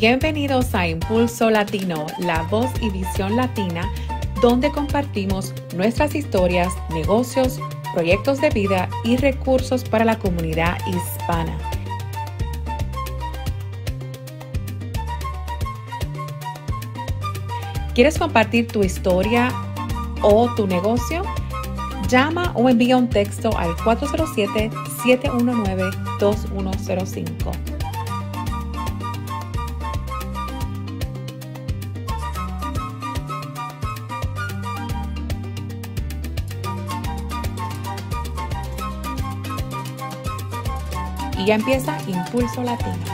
Bienvenidos a Impulso Latino, la voz y visión latina, donde compartimos nuestras historias, negocios, proyectos de vida y recursos para la comunidad hispana. ¿Quieres compartir tu historia o tu negocio? Llama o envía un texto al 407-719-2105. Y ya empieza Impulso Latino.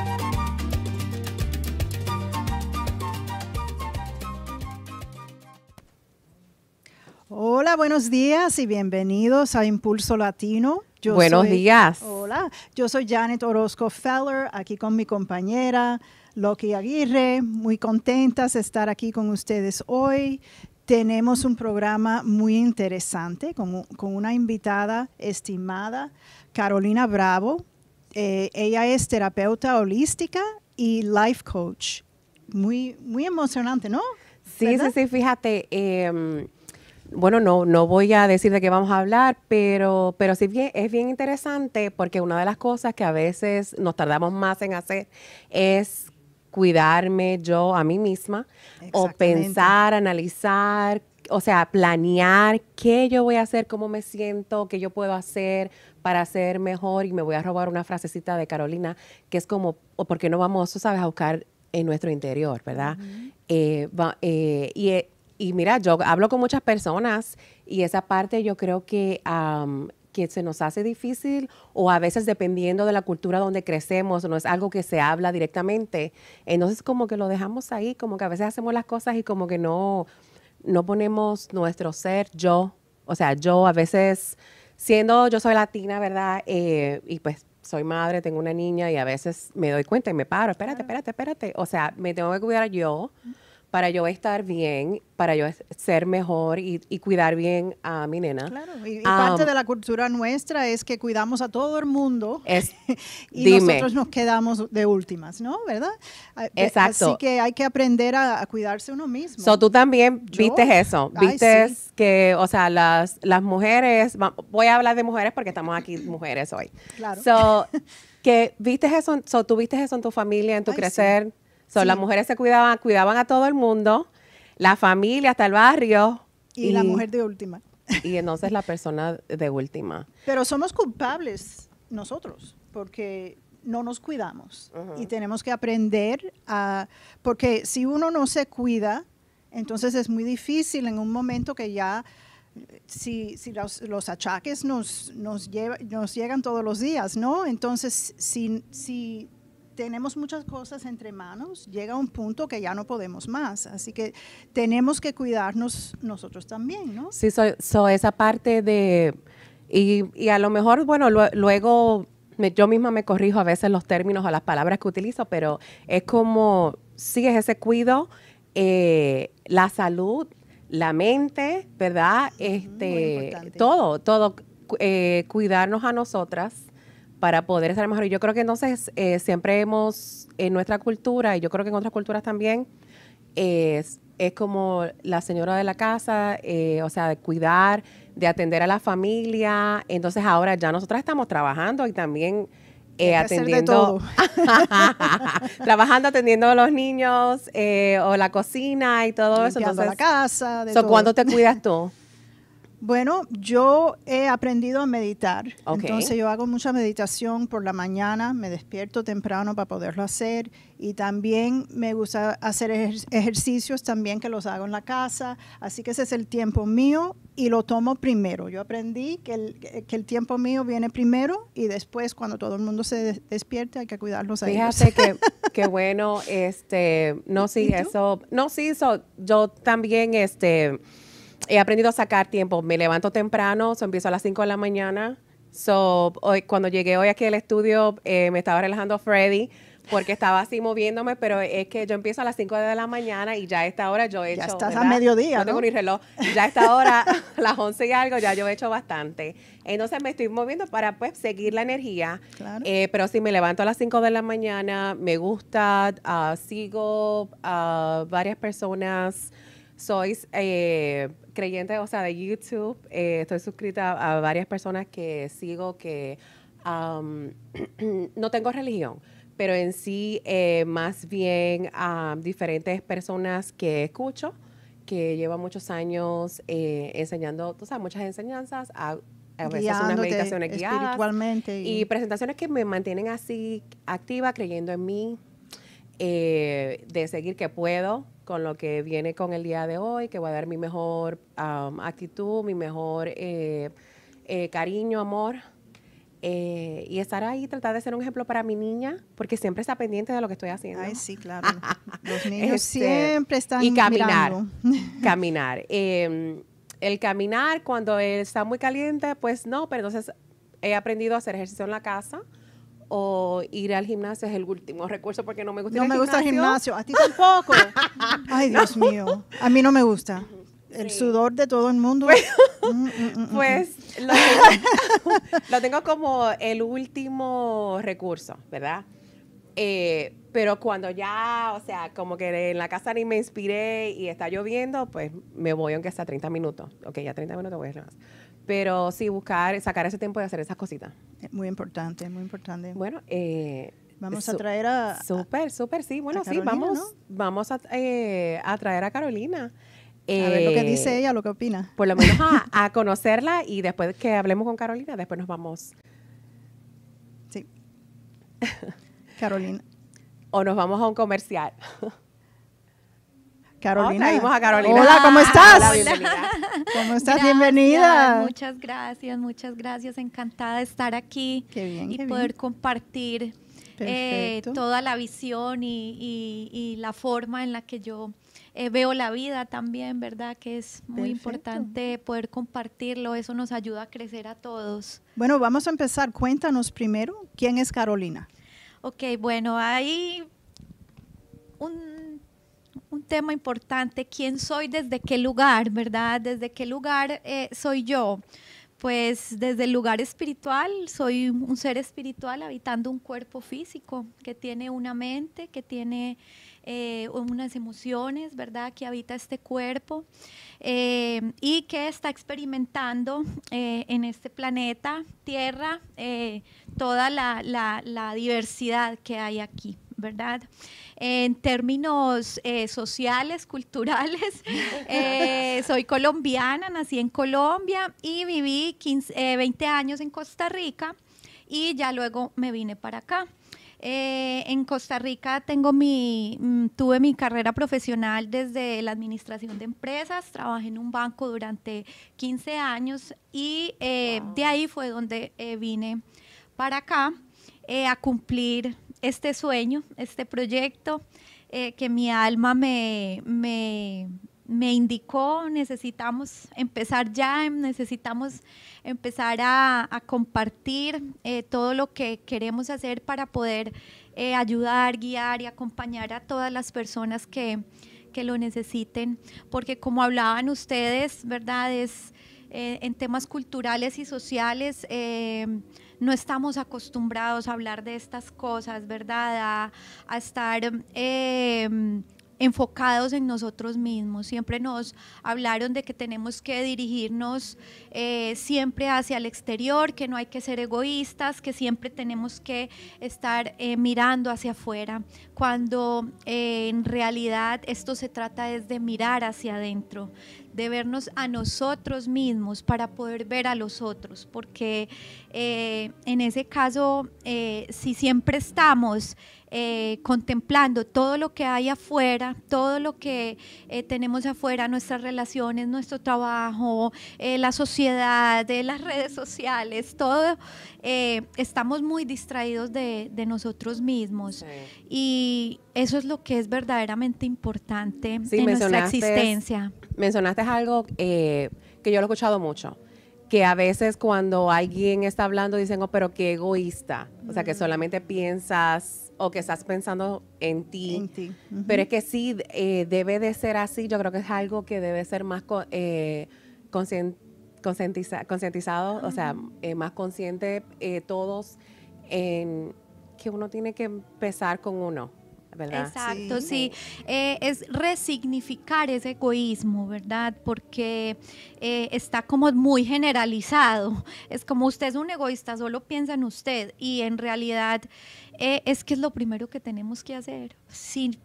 Hola, buenos días y bienvenidos a Impulso Latino. buenos días. Hola, yo soy Janet Orozco Feller, aquí con mi compañera Loki Aguirre. Muy contentas de estar aquí con ustedes hoy. Tenemos un programa muy interesante con, con una invitada estimada, Carolina Bravo, eh, ella es terapeuta holística y life coach. Muy, muy emocionante, ¿no? Sí, sí, sí, fíjate. Em, bueno, no, no voy a decir de qué vamos a hablar, pero, pero sí bien, es bien interesante porque una de las cosas que a veces nos tardamos más en hacer es cuidarme yo a mí misma o pensar, analizar o sea, planear qué yo voy a hacer, cómo me siento, qué yo puedo hacer para ser mejor. Y me voy a robar una frasecita de Carolina, que es como, porque no vamos, sabes, a buscar en nuestro interior, ¿verdad? Eh, eh, eh, y, mira, yo hablo con muchas personas y esa parte yo creo que que se nos hace difícil o a veces dependiendo de la cultura donde crecemos, no es algo que se habla directamente. Entonces como que lo dejamos ahí, como que a veces hacemos las cosas y como que no, no ponemos nuestro ser, yo, o sea, yo a veces, siendo yo soy latina, ¿verdad? Eh, y pues soy madre, tengo una niña y a veces me doy cuenta y me paro, espérate, espérate, espérate. O sea, me tengo que cuidar yo para yo estar bien, para yo ser mejor y, cuidar bien a mi nena. Claro, y, parte de la cultura nuestra es que cuidamos a todo el mundo y nosotros nos quedamos de últimas, ¿no? ¿Verdad? Ah, eh, Exacto. Así que hay que aprender a, cuidarse uno mismo. So, tú también viste eso, viste que, o sea, las, las mujeres, voy a hablar de mujeres porque estamos aquí mujeres hoy. Claro. So, que viste eso, so, viste eso en tu familia, en tu crecer. Las mujeres se cuidaban, cuidaban a todo el mundo, la familia, hasta el barrio. Y, la mujer de última. Y entonces la persona de última. Pero somos culpables nosotros, porque no nos cuidamos y tenemos que aprender a, porque si uno no se cuida, entonces es muy difícil en un momento que ya, si, los, achaques nos, nos, nos llegan todos los días, ¿no? Entonces, si, si tenemos muchas cosas entre manos, llega un punto que ya no podemos más. Así que tenemos que cuidarnos nosotros también, ¿no? Sí, so, esa parte de... Y, a lo mejor, bueno, luego yo misma me corrijo a veces los términos o las palabras que utilizo, pero es como, sí, ese cuido, eh, la salud, la mente, ¿verdad? Este, todo, todo, eh, cuidarnos a nosotras para poder estar mejor. Y yo creo que entonces eh, siempre hemos, en nuestra cultura, y yo creo que en otras culturas también, es, como la señora de la casa, eh, o sea, de cuidar, de atender a la familia. Entonces ahora ya nosotras estamos trabajando y también eh, atendiendo, trabajando, atendiendo a los niños o la cocina y todo eso. Entonces, la casa. ¿Cuándo te cuidas tú? Bueno, yo he aprendido a meditar. Entonces yo hago mucha meditación por la mañana, me despierto temprano para poderlo hacer y también me gusta hacer ejercicios también que los hago en la casa. Así que ese es el tiempo mío y lo tomo primero. Yo aprendí que el, que el tiempo mío viene primero y después cuando todo el mundo se despierte hay que cuidarlos ahí. Fíjate que, bueno, este, no sí, eso, no yo también este he aprendido a sacar tiempo. Me levanto temprano, so empiezo a las 5 de la mañana. So, cuando llegué hoy aquí al estudio, eh, me estaba relajando Freddy porque estaba así moviéndome, pero es que yo empiezo a las 5 de la mañana y ya a esta hora yo he hecho... Ya estás a mediodía, ¿no? tengo ni reloj. Ya a esta hora, a las 11 y algo, ya yo he hecho bastante. Entonces me estoy moviendo para pues seguir la energía. Eh, pero si me levanto a las 5 de la mañana, me gusta, ah, sigo a varias personas, sois... Eh, creyente, o sea, de YouTube, eh, estoy suscrita a, varias personas que sigo que no tengo religión, pero en sí eh, más bien a diferentes personas que escucho, que llevo muchos años eh, enseñando, o sea, muchas enseñanzas, a, veces unas meditaciones guiadas. Y... presentaciones que me mantienen así activa, creyendo en mí, de seguir que puedo, con lo que viene con el día de hoy, que voy a dar mi mejor um, actitud, mi mejor eh, eh, cariño, amor. Eh, y estar ahí, tratar de ser un ejemplo para mi niña, porque siempre está pendiente de lo que estoy haciendo. Ay, sí, claro. Los niños este, siempre están Y caminar, caminar. Em, el caminar cuando está muy caliente, pues no, pero entonces he aprendido a hacer ejercicio en la casa o ir al gimnasio es el último recurso porque no me gusta. No ir al me gusta el gimnasio, a ti tampoco. Ay, Dios mío, a mí no me gusta. El sudor de todo el mundo. Pues, mm, mm, mm, pues lo, tengo, como el último recurso, ¿verdad? Eh, pero cuando ya, o sea, como que en la casa ni me inspiré y está lloviendo, pues me voy aunque hasta 30 minutos. Ok, ya 30 minutos voy a ir más. Pero sí, buscar, sacar ese tiempo de hacer esas cositas. Eh, muy importante, muy importante. Bueno, eh, Vamos a traer a... Súper, súper, sí. Bueno, sí, vamos, vamos a, eh, a traer a Carolina. a ver lo que dice ella, lo que opina. Por lo menos a, a, conocerla y después que hablemos con Carolina, después nos vamos. Sí. Carolina. O nos vamos a un comercial. Carolina. a Carolina. Hola, ¿cómo estás? Hola, ¿Cómo estás? bienvenida. Muchas gracias, muchas gracias. Encantada de estar aquí y poder compartir eh, toda la visión y, la forma en la que yo eh, veo la vida también, ¿verdad? Que es muy importante poder compartirlo. Eso nos ayuda a crecer a todos. Bueno, vamos a empezar. Cuéntanos primero quién es Carolina. Ok, bueno, hay un un tema importante, ¿quién soy desde qué lugar, verdad? ¿Desde qué lugar eh, soy yo? Pues desde el lugar espiritual, soy un ser espiritual habitando un cuerpo físico que tiene una mente, que tiene eh, unas emociones, ¿verdad? Que habita este cuerpo eh, y que está experimentando en este planeta, Tierra, toda la diversidad que hay aquí. ¿verdad? En términos eh, sociales, culturales, eh, soy colombiana, nací en Colombia y viví 20 eh, años en Costa Rica y ya luego me vine para acá. en Costa Rica tengo mi, mm, tuve mi carrera profesional desde la administración de empresas, trabajé en un banco durante 15 años y de ahí fue donde vine para acá a cumplir este sueño, este proyecto eh, que mi alma me, me, indicó, necesitamos empezar ya, necesitamos empezar a, compartir eh, todo lo que queremos hacer para poder eh, ayudar, guiar y acompañar a todas las personas que, que lo necesiten, porque como hablaban ustedes, ¿verdad? Es en temas culturales y sociales no estamos acostumbrados a hablar de estas cosas, ¿verdad? A, estar... Em, enfocados en nosotros mismos. Siempre nos hablaron de que tenemos que dirigirnos eh, siempre hacia el exterior, que no hay que ser egoístas, que siempre tenemos que estar eh, mirando hacia afuera, cuando eh, en realidad esto se trata es de mirar hacia adentro, de vernos a nosotros mismos para poder ver a los otros, porque eh, en ese caso, eh, si siempre estamos eh, contemplando todo lo que hay afuera, todo lo que tenemos afuera, nuestras relaciones, nuestro trabajo, la sociedad, las redes sociales, todo, estamos muy distraídos de, nosotros mismos. Y eso es lo que es verdaderamente importante en nuestra existencia mencionaste algo eh, que yo lo he escuchado mucho, que a veces cuando alguien está hablando dicen, oh, pero qué egoísta, o sea, que solamente piensas o que estás pensando en ti. Pero es que sí, eh, debe de ser así, yo creo que es algo que debe ser más eh, concientizado, o sea, eh, más consciente todos en que uno tiene que empezar con uno Exacto, sí. Eh, es resignificar ese egoísmo, ¿verdad? Porque eh, está como muy generalizado. Es como usted es un egoísta, solo piensa en usted. Y en realidad eh, es que es lo primero que tenemos que hacer. si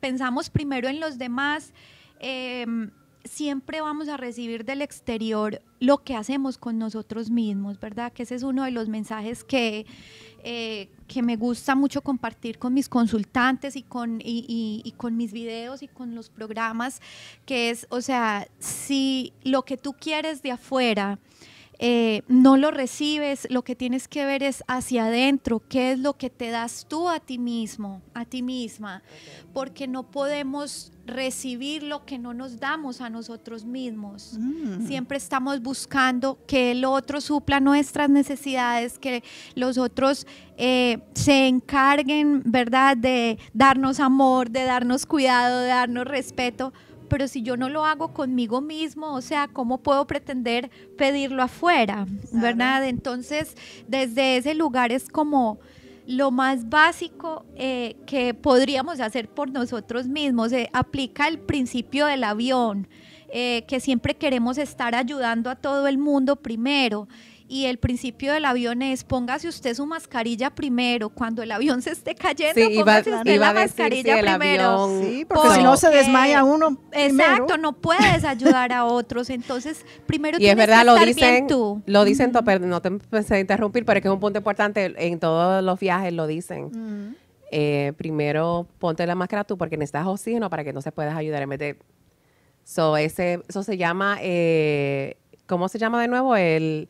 pensamos primero en los demás, em, siempre vamos a recibir del exterior lo que hacemos con nosotros mismos, ¿verdad? Que ese es uno de los mensajes que eh, que me gusta mucho compartir con mis consultantes y con, y con mis videos y con los programas, que es, o sea, si lo que tú quieres de afuera, eh, no lo recibes, lo que tienes que ver es hacia adentro, qué es lo que te das tú a ti mismo, a ti misma, porque no podemos recibir lo que no nos damos a nosotros mismos. Mm. Siempre estamos buscando que el otro supla nuestras necesidades, que los otros eh, se encarguen, ¿verdad?, de darnos amor, de darnos cuidado, de darnos respeto pero si yo no lo hago conmigo mismo, o sea, ¿cómo puedo pretender pedirlo afuera? ¿Verdad? Entonces, desde ese lugar es como lo más básico eh, que podríamos hacer por nosotros mismos. se aplica el principio del avión, eh, que siempre queremos estar ayudando a todo el mundo primero y el principio del avión es póngase usted su mascarilla primero. Cuando el avión se esté cayendo, sí, póngase usted la mascarilla primero. sí, porque, si no se desmaya uno. Exacto, no puedes ayudar a otros. Entonces, primero y tienes es verdad, lo dicen, tú. Lo dicen, uh no te pensé interrumpir, pero es que es un punto importante. En todos los viajes lo dicen. Eh, primero ponte la máscara tú porque necesitas oxígeno para que no se puedas ayudar en vez ese, eso se llama, eh, ¿cómo se llama de nuevo? El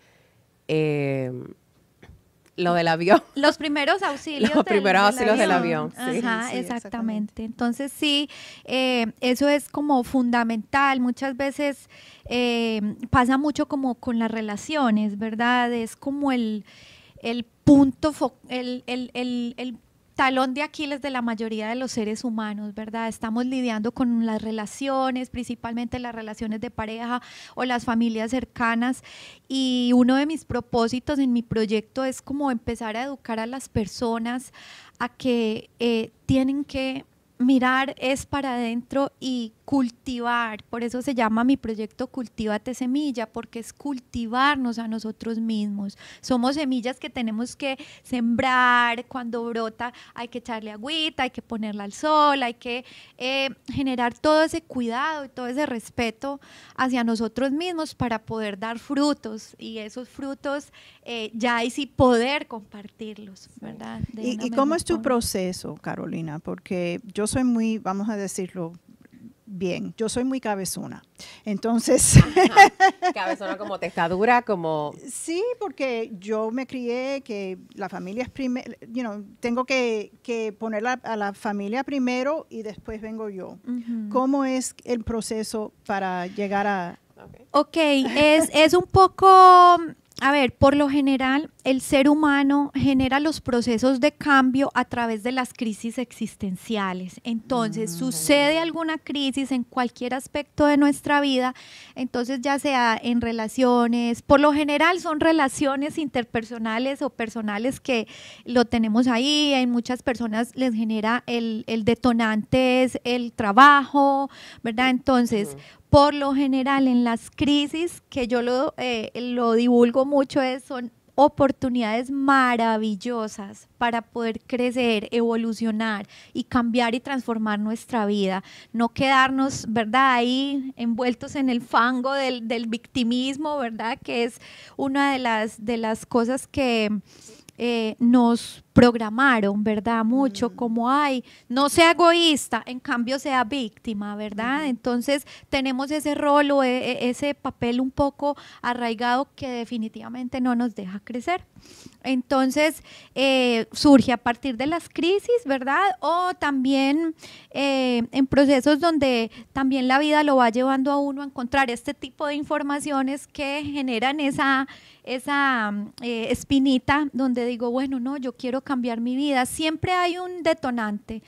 eh, lo del avión. Los primeros auxilios. Los primeros auxilios del avión. Ajá, exactamente. Entonces sí, eh, eso es como fundamental. Muchas veces em, pasa mucho como con las relaciones, ¿verdad? Es como el, el punto, el, el, el, el talón de Aquiles de la mayoría de los seres humanos, ¿verdad? Estamos lidiando con las relaciones, principalmente las relaciones de pareja o las familias cercanas. Y uno de mis propósitos en mi proyecto es como empezar a educar a las personas a que eh, tienen que mirar es para adentro y cultivar. Por eso se llama mi proyecto Cultívate Semilla, porque es cultivarnos a nosotros mismos. Somos semillas que tenemos que sembrar. Cuando brota hay que echarle agüita, hay que ponerla al sol, hay que eh, generar todo ese cuidado y todo ese respeto hacia nosotros mismos para poder dar frutos. Y esos frutos eh, ya hay si poder compartirlos, ¿verdad? ¿Y, ¿Y cómo es tu proceso, Carolina? Porque yo soy muy, vamos a decirlo bien, yo soy muy cabezona. Entonces... cabezona como testadura, como... Sí, porque yo me crié que la familia es primero, you know, tengo que, que poner a la familia primero y después vengo yo. ¿Cómo es el proceso para llegar a... Ok, es, es un poco... A ver, por lo general el ser humano genera los procesos de cambio a través de las crisis existenciales. Entonces, mm. sucede alguna crisis en cualquier aspecto de nuestra vida, entonces ya sea en relaciones, por lo general son relaciones interpersonales o personales que lo tenemos ahí, en muchas personas les genera el, detonante es el trabajo, ¿verdad? Entonces, por lo general en las crisis, que yo lo, eh, divulgo mucho, son oportunidades maravillosas para poder crecer, evolucionar y cambiar y transformar nuestra vida. No quedarnos, ¿verdad? Ahí envueltos en el fango del, victimismo, ¿verdad? Que es una de las, de las cosas que eh, nos programaron, ¿verdad? Mucho, mm. como hay, no sea egoísta, en cambio sea víctima, ¿verdad? Entonces tenemos ese rol o e, e, ese papel un poco arraigado que definitivamente no nos deja crecer. Entonces eh, surge a partir de las crisis, ¿verdad? O también eh, en procesos donde también la vida lo va llevando a uno a encontrar este tipo de informaciones que generan esa, esa eh, espinita donde digo, bueno, no, yo quiero cambiar mi vida. Siempre hay un detonante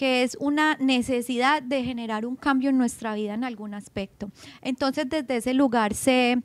que es una necesidad de generar un cambio en nuestra vida en algún aspecto. Entonces, desde ese lugar se,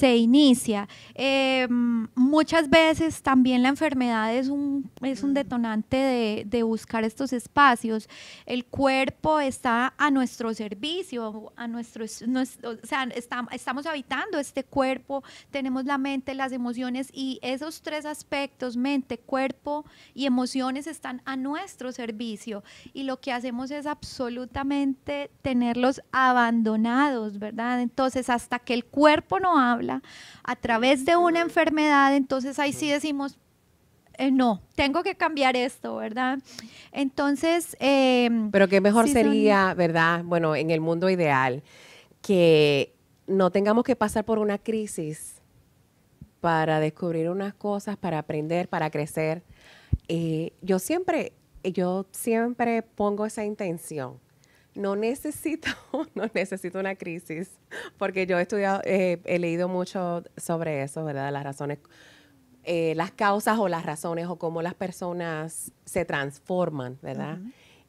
inicia. Eh, muchas veces también la enfermedad es un, es un mm. detonante de, buscar estos espacios. El cuerpo está a nuestro servicio, a nuestro, estamos habitando este cuerpo, tenemos la mente, las emociones y esos tres aspectos, mente, cuerpo y emociones, están a nuestro servicio lo que hacemos es absolutamente tenerlos abandonados, ¿verdad? Entonces, hasta que el cuerpo no habla a través de una enfermedad, entonces ahí sí decimos, eh, no, tengo que cambiar esto, ¿verdad? Entonces... Em, Pero qué mejor sería, ¿verdad? Bueno, en el mundo ideal, que no tengamos que pasar por una crisis para descubrir unas cosas, para aprender, para crecer. Eh, yo siempre yo siempre pongo esa intención. No necesito, no necesito una crisis, porque yo he eh, he leído mucho sobre eso, ¿verdad? Las razones, eh, las causas o las razones o cómo las personas se transforman, ¿verdad?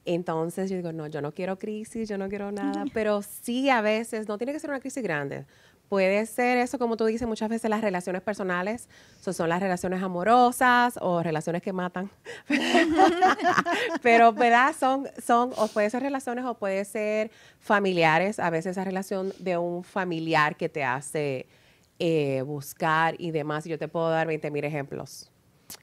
Entonces yo digo, no, yo no quiero crisis, yo no quiero nada, pero sí a veces, no tiene que ser una crisis grande, puede ser eso, como tú dices, muchas veces las relaciones personales son las relaciones amorosas o relaciones que matan. Pero, ¿verdad? Son, o puede ser relaciones o puede ser familiares, a veces esa relación de un familiar que te hace eh, buscar y demás. Yo te puedo dar 20 mil ejemplos.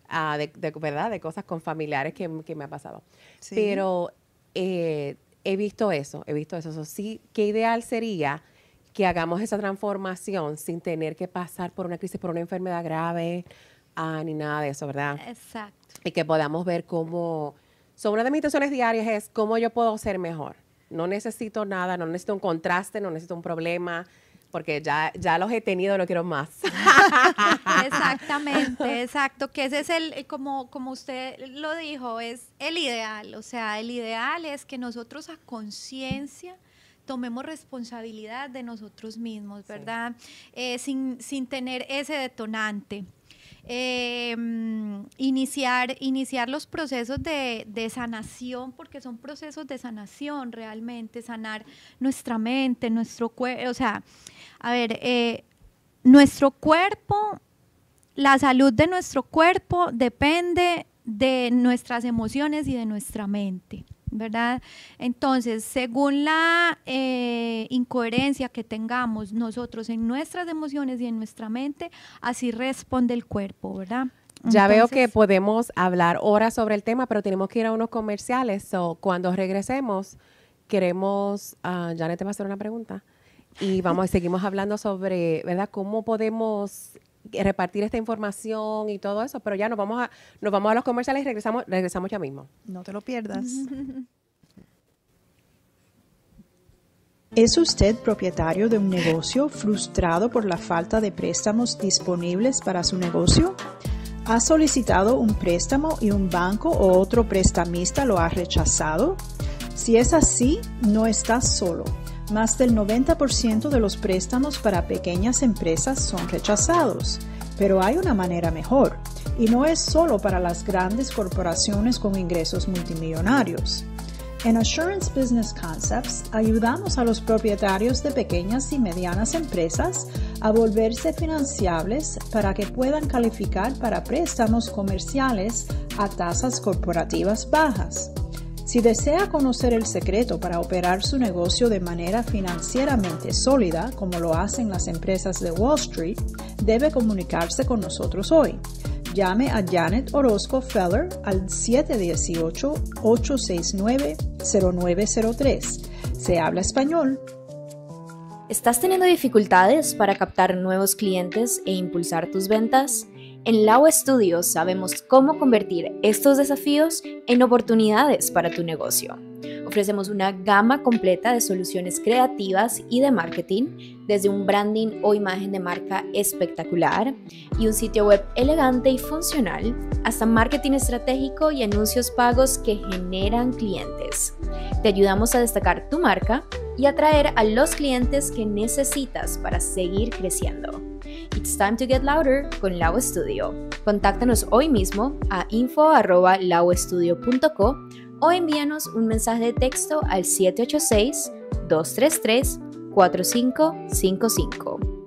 Ah, de, verdad de cosas con familiares que, me ha pasado pero eh, he visto eso he visto eso. eso sí qué ideal sería que hagamos esa transformación sin tener que pasar por una crisis, por una enfermedad grave, ah, ni nada de eso, ¿verdad? Exacto. Y que podamos ver cómo... son una de mis intenciones diarias es cómo yo puedo ser mejor. No necesito nada, no necesito un contraste, no necesito un problema, porque ya, ya los he tenido, no quiero más. Exactamente, exacto, que ese es el, eh, como, como usted lo dijo, es el ideal, o sea, el ideal es que nosotros a conciencia tomemos responsabilidad de nosotros mismos, ¿verdad? Eh, sin, tener ese detonante. Em, iniciar, los procesos de, sanación, porque son procesos de sanación realmente, sanar nuestra mente, nuestro cuerpo, o sea, a ver, eh, nuestro cuerpo, la salud de nuestro cuerpo depende de nuestras emociones y de nuestra mente. ¿verdad? Entonces, según la eh, incoherencia que tengamos nosotros en nuestras emociones y en nuestra mente, así responde el cuerpo, ¿verdad? ya veo que podemos hablar horas sobre el tema, pero tenemos que ir a unos comerciales. o cuando regresemos, queremos, ah, Janet te va a hacer una pregunta y vamos seguimos hablando sobre, ¿verdad? Cómo podemos repartir esta información y todo eso, pero ya nos vamos a, nos vamos a los comerciales y regresamos, regresamos ya mismo. No te lo pierdas. ¿Es usted propietario de un negocio frustrado por la falta de préstamos disponibles para su negocio? ¿Ha solicitado un préstamo y un banco o otro prestamista lo ha rechazado? Si es así, no está solo más del 90% de los préstamos para pequeñas empresas son rechazados, pero hay una manera mejor, y no es solo para las grandes corporaciones con ingresos multimillonarios. En Assurance Business Concepts ayudamos a los propietarios de pequeñas y medianas empresas a volverse financiables para que puedan calificar para préstamos comerciales a tasas corporativas bajas. Si desea conocer el secreto para operar su negocio de manera financieramente sólida, como lo hacen las empresas de Wall Street, debe comunicarse con nosotros hoy. Llame a Janet Orozco Feller al 718-869-0903. Se habla español. ¿Estás teniendo dificultades para captar nuevos clientes e impulsar tus ventas? En Lao Studios sabemos cómo convertir estos desafíos en oportunidades para tu negocio. Ofrecemos una gama completa de soluciones creativas y de marketing, desde un branding o imagen de marca espectacular y un sitio web elegante y funcional, hasta marketing estratégico y anuncios pagos que generan clientes. Te ayudamos a destacar tu marca y atraer a los clientes que necesitas para seguir creciendo. It's Time to Get Louder con Lau Studio. Contáctanos hoy mismo a info.lauestudio.co o envíanos un mensaje de texto al 786-233-4555.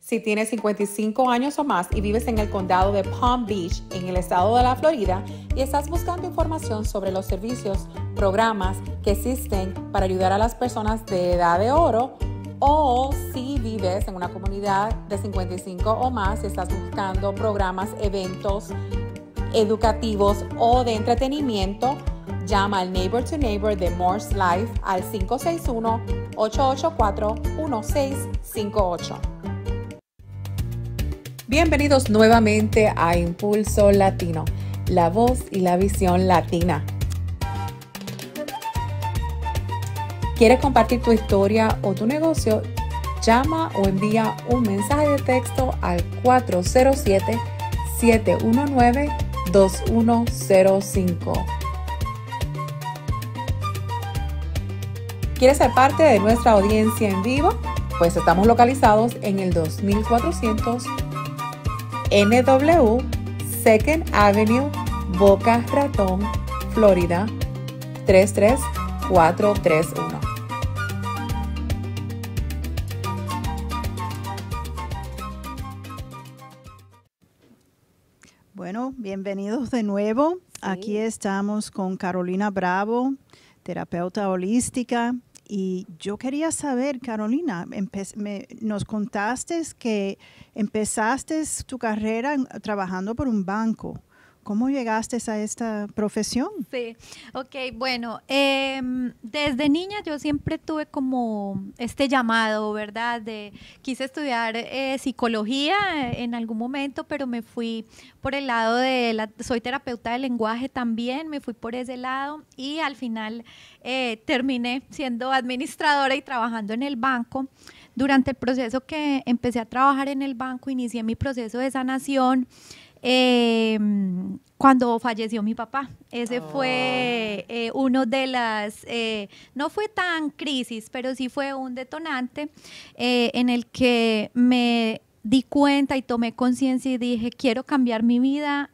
Si tienes 55 años o más y vives en el condado de Palm Beach, en el estado de la Florida, y estás buscando información sobre los servicios, programas que existen para ayudar a las personas de edad de oro, o si vives en una comunidad de 55 o más, y estás buscando programas, eventos educativos o de entretenimiento, llama al Neighbor to Neighbor de Morse Life al 561-884-1658. Bienvenidos nuevamente a Impulso Latino, la voz y la visión latina. ¿Quieres compartir tu historia o tu negocio? Llama o envía un mensaje de texto al 407-719-2105. ¿Quieres ser parte de nuestra audiencia en vivo? Pues estamos localizados en el 2400 NW Second Avenue, Boca Ratón, Florida 33431. Bienvenidos de nuevo. Aquí estamos con Carolina Bravo, terapeuta holística. Y yo quería saber, Carolina, nos contaste que empezaste tu carrera trabajando por un banco. ¿Cómo llegaste a esta profesión? Sí, ok, bueno, em, desde niña yo siempre tuve como este llamado, ¿verdad? De, quise estudiar eh, psicología eh, en algún momento, pero me fui por el lado de, la, soy terapeuta de lenguaje también, me fui por ese lado y al final eh, terminé siendo administradora y trabajando en el banco durante el proceso que empecé a trabajar en el banco, inicié mi proceso de sanación Em, cuando falleció mi papá. Ese oh. fue eh, uno de las, eh, no fue tan crisis, pero sí fue un detonante eh, en el que me di cuenta y tomé conciencia y dije, quiero cambiar mi vida.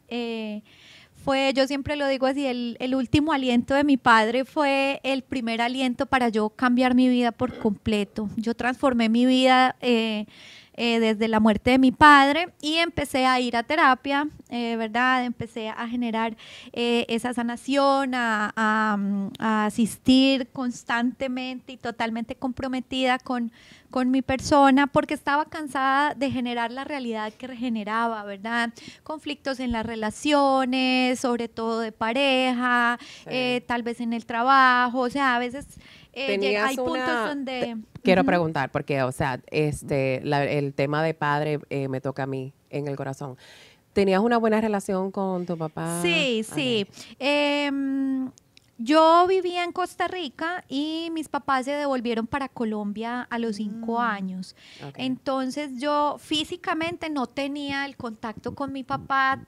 fue, yo siempre lo digo así, el, el último aliento de mi padre fue el primer aliento para yo cambiar mi vida por completo. Yo transformé mi vida eh, desde la muerte de mi padre y empecé a ir a terapia, eh, ¿verdad? Empecé a generar eh, esa sanación, a, mm, a asistir constantemente y totalmente comprometida con con mi persona porque estaba cansada de generar la realidad que regeneraba, ¿verdad? Conflictos en las relaciones, sobre todo de pareja, eh, tal vez en el trabajo, o sea, a veces eh, hay puntos donde... Quiero preguntar, porque, o sea, este, el tema de padre eh, me toca a mí en el corazón. ¿Tenías una buena relación con tu papá? Sí, sí. Eh, yo vivía en Costa Rica y mis papás se devolvieron para Colombia a los cinco mm, años. Entonces yo físicamente no tenía el contacto con mi papá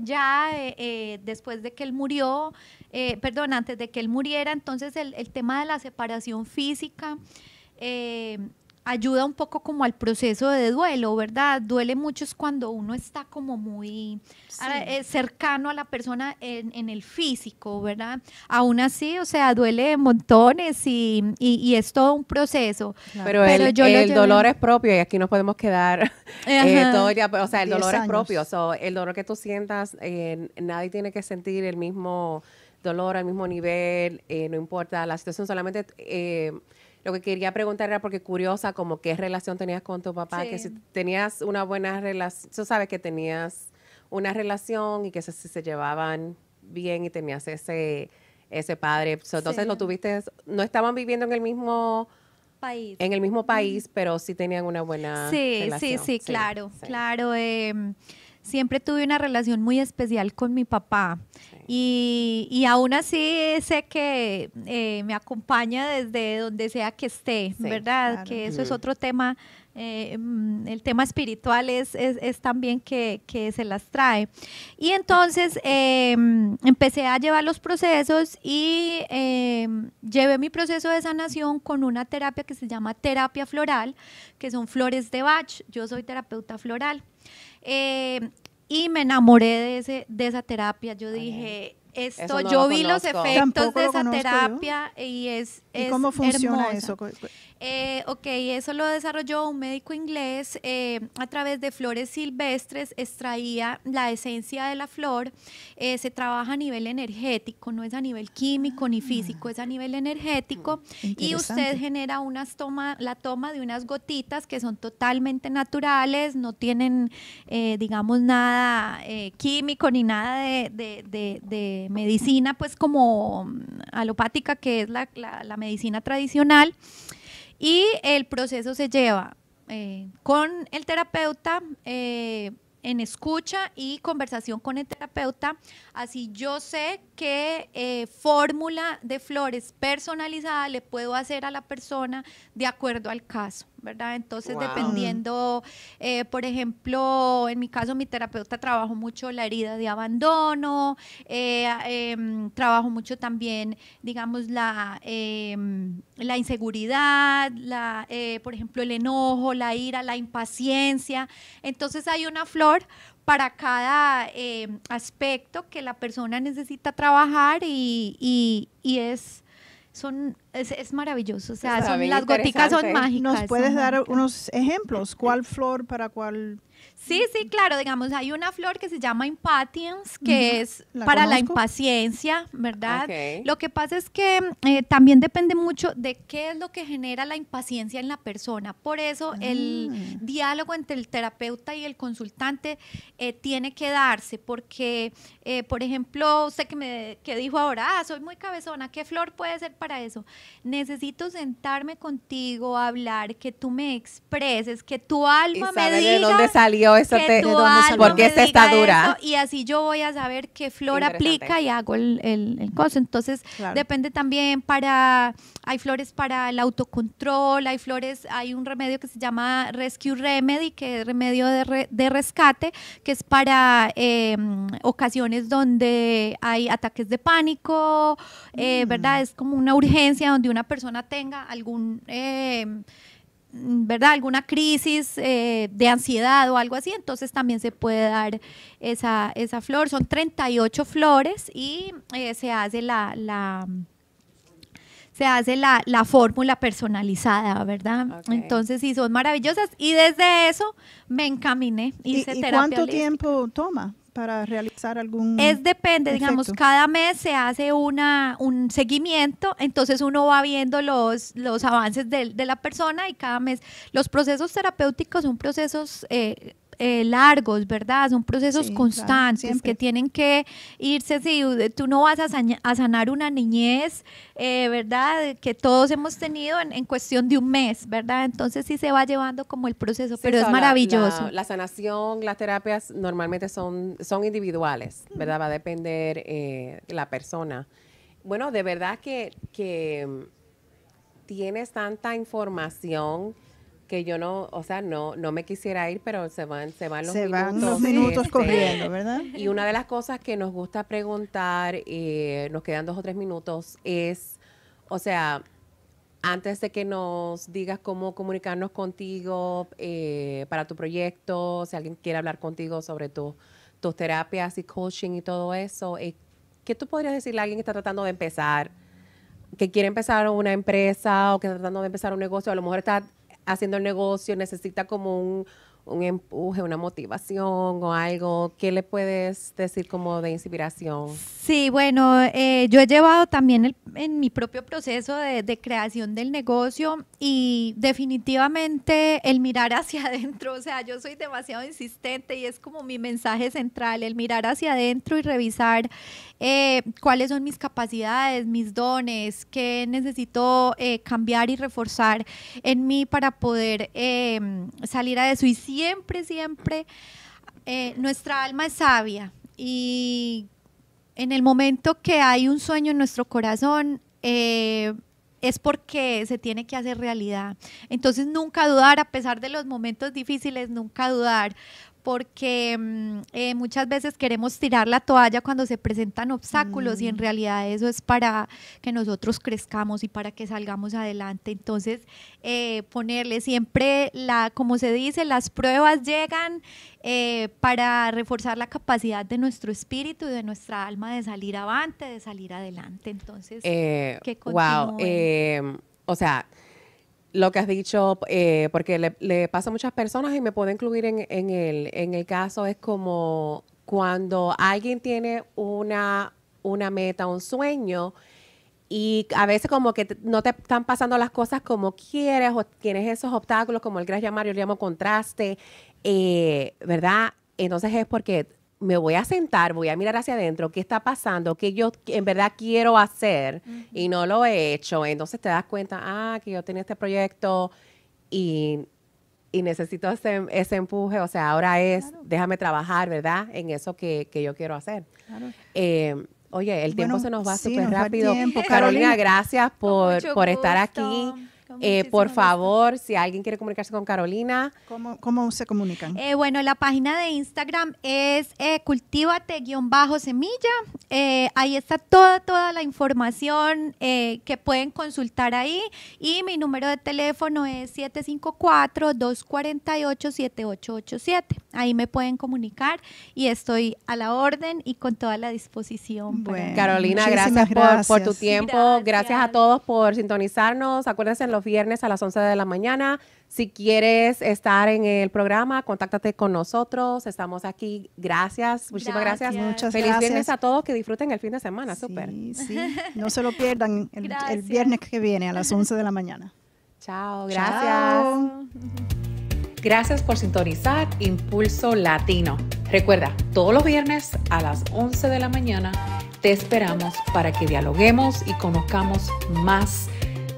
ya eh, eh, después de que él murió, eh, perdón, antes de que él muriera, entonces el, el tema de la separación física eh, ayuda un poco como al proceso de duelo, ¿verdad? Duele mucho es cuando uno está como muy eh, cercano a la persona en, el físico, ¿verdad? Aún así, o sea, duele montones y, es todo un proceso. Pero, el, dolor es propio y aquí nos podemos quedar eh, todo o sea, el dolor es propio, so, el dolor que tú sientas, eh, nadie tiene que sentir el mismo dolor el mismo nivel, no importa la situación, solamente lo que quería preguntar era porque curiosa, como qué relación tenías con tu papá, que si tenías una buena relación, tú sabes que tenías una relación y que se, llevaban bien y tenías ese, ese padre. entonces lo tuviste, no estaban viviendo en el mismo país. En el mismo país, pero sí tenían una buena relación. Sí, sí, sí, claro, claro. Em, siempre tuve una relación muy especial con mi papá y, aún así sé que eh, me acompaña desde donde sea que esté, ¿verdad? Que eso es otro tema, eh, mm, el tema espiritual es, es, también que, se las trae. Y entonces em, empecé a llevar los procesos y em, llevé mi proceso de sanación con una terapia que se llama terapia floral, que son flores de Bach, yo soy terapeuta floral. Eh, y me enamoré de, ese, de esa terapia. Yo dije, esto, yo vi los efectos de esa terapia y es, ¿Y cómo funciona eso? Eh, ok, eso lo desarrolló un médico inglés eh, a través de flores silvestres, extraía la esencia de la flor, eh, se trabaja a nivel energético, no es a nivel químico ni ah. físico, es a nivel energético oh, y usted genera unas toma, la toma de unas gotitas que son totalmente naturales, no tienen, eh, digamos, nada químico ni nada de, medicina, pues como mm, alopática, que es la medicina tradicional. Y el proceso se lleva eh, con el terapeuta eh, en escucha y conversación con el terapeuta Así yo sé qué eh, fórmula de flores personalizada le puedo hacer a la persona de acuerdo al caso, ¿verdad? Entonces, dependiendo, eh, por ejemplo, en mi caso, mi terapeuta trabajo mucho la herida de abandono, eh, em, trabajo mucho también, digamos, la, em, la inseguridad, la, por ejemplo, el enojo, la ira, la impaciencia. Entonces, hay una flor para cada em, aspecto que la persona necesita trabajar y, y, y es son es, es, maravilloso, o sea, son, las goticas son mágicas. ¿Nos puedes dar unos ejemplos? ¿Cuál flor para cuál Sí, sí, claro, digamos, hay una flor que se llama impatience, que es para la impaciencia, ¿verdad? Lo que pasa es que eh, también depende mucho de qué es lo que genera la impaciencia en la persona. Por eso el ah. diálogo entre el terapeuta y el consultante eh, tiene que darse, porque, eh, por ejemplo, sé que, me, que dijo ahora, ah, soy muy cabezona, ¿qué flor puede ser para eso? Necesito sentarme contigo, hablar, que tú me expreses, que tu alma me diga... Porque está dura. y así yo voy a saber qué flor aplica y hago el, el, Entonces, depende también para, hay flores para el autocontrol, hay flores, hay un remedio que se llama Rescue Remedy, que es remedio de, de rescate, que es para em, ocasiones donde hay ataques de pánico, eh, ¿verdad? Mm. Es como una urgencia donde una persona tenga algún... Em, ¿verdad? Alguna crisis eh, de ansiedad o algo así, entonces también se puede dar esa, esa flor. Son 38 flores y eh, se hace la, la se hace la, la fórmula personalizada, ¿verdad? Entonces, sí, son maravillosas. Y desde eso me encaminé. Hice ¿Y, terapia ¿y cuánto tiempo toma? para realizar algún... Es depende, digamos, cada mes se hace una, un seguimiento, entonces uno va viendo los, los avances de, de la persona y cada mes los procesos terapéuticos son procesos... Eh, eh, largos, ¿verdad? Son procesos constantes que tienen que irse si eh, Tú no vas a, sanar una niñez, eh, ¿verdad? Que todos hemos tenido en, cuestión de un mes, ¿verdad? Entonces sí se va llevando como el proceso, pero es maravilloso. La, sanación, las terapias normalmente son, son individuales, ¿verdad? Va a depender eh, la persona. Bueno, de verdad que, que mm, tienes tanta información que yo no, o sea, no, no me quisiera ir, pero se van, se van los se minutos. Van minutos este, corriendo, ¿verdad? Y una de las cosas que nos gusta preguntar, eh, nos quedan dos o tres minutos, es, o sea, antes de que nos digas cómo comunicarnos contigo eh, para tu proyecto, si alguien quiere hablar contigo sobre tus terapias y coaching y todo eso, eh, ¿qué tú podrías decirle a alguien que está tratando de empezar? que quiere empezar una empresa o que está tratando de empezar un negocio, a lo mejor está haciendo el negocio necesita como un, empuje, una motivación o algo, ¿qué le puedes decir como de inspiración? Sí, bueno, eh, yo he llevado también en mi propio proceso de, de, creación del negocio y definitivamente el mirar hacia adentro, o sea, yo soy demasiado insistente y es como mi mensaje central, el mirar hacia adentro y revisar eh, cuáles son mis capacidades, mis dones, qué necesito eh, cambiar y reforzar en mí para poder em, salir a eso. Y siempre, siempre, eh, nuestra alma es sabia y en el momento que hay un sueño en nuestro corazón, es porque se tiene que hacer realidad. Entonces nunca dudar, a pesar de los momentos difíciles, nunca dudar, porque mm, eh, muchas veces queremos tirar la toalla cuando se presentan obstáculos y en mm. realidad eso es para que nosotros crezcamos y para que salgamos adelante. Entonces, eh, ponerle siempre, la, como se dice, las pruebas llegan eh, para reforzar la capacidad de nuestro espíritu y de nuestra alma de salir avante, de salir adelante. Entonces, Wow. o sea lo que has dicho, eh, porque le, pasa a muchas personas y me puedo incluir en, el, en el caso, es como cuando alguien tiene una, una meta, un sueño, y a veces como que no te están pasando las cosas como quieres o tienes esos obstáculos, como el has llamar, yo le llamo contraste, eh, ¿verdad? Entonces es porque me voy a sentar, voy a mirar hacia adentro, qué está pasando, qué yo en verdad quiero hacer y no lo he hecho. Entonces te das cuenta, ah, que yo tenía este proyecto y, y necesito ese, ese, empuje. O sea, ahora es, déjame trabajar, ¿verdad? En eso que, yo quiero hacer. Eh, oye, el tiempo se nos va súper rápido. Carolina, Carolina, gracias por, por estar aquí eh, por favor, si alguien quiere comunicarse con Carolina. ¿Cómo, cómo se comunican? Eh, bueno, la página de Instagram es eh, cultivate-semilla. Eh, ahí está toda, toda la información que pueden consultar ahí. Y mi número de teléfono es 754-248-7887. Ahí me pueden comunicar y estoy a la orden y con toda la disposición. Carolina, gracias, Por, tu tiempo. Gracias. a todos por sintonizarnos. Acuérdense los viernes a las 11 de la mañana. Si quieres estar en el programa, contáctate con nosotros. Estamos aquí. Gracias. Muchísimas gracias. gracias. Feliz viernes a todos. Que disfruten el fin de semana. Súper. No se lo pierdan el, viernes que viene a las 11 de la mañana. Chao. Gracias. Gracias por sintonizar Impulso Latino. Recuerda, todos los viernes a las 11 de la mañana te esperamos para que dialoguemos y conozcamos más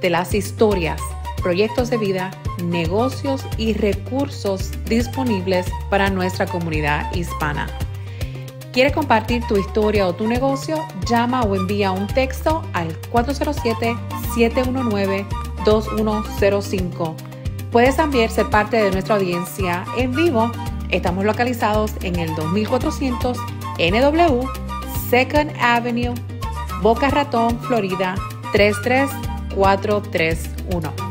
de las historias, proyectos de vida, negocios y recursos disponibles para nuestra comunidad hispana. ¿Quieres compartir tu historia o tu negocio? Llama o envía un texto al 407-719-2105. Puedes también ser parte de nuestra audiencia en vivo. Estamos localizados en el 2400 NW, Second Avenue, Boca Ratón, Florida, 33 4, 3, 1.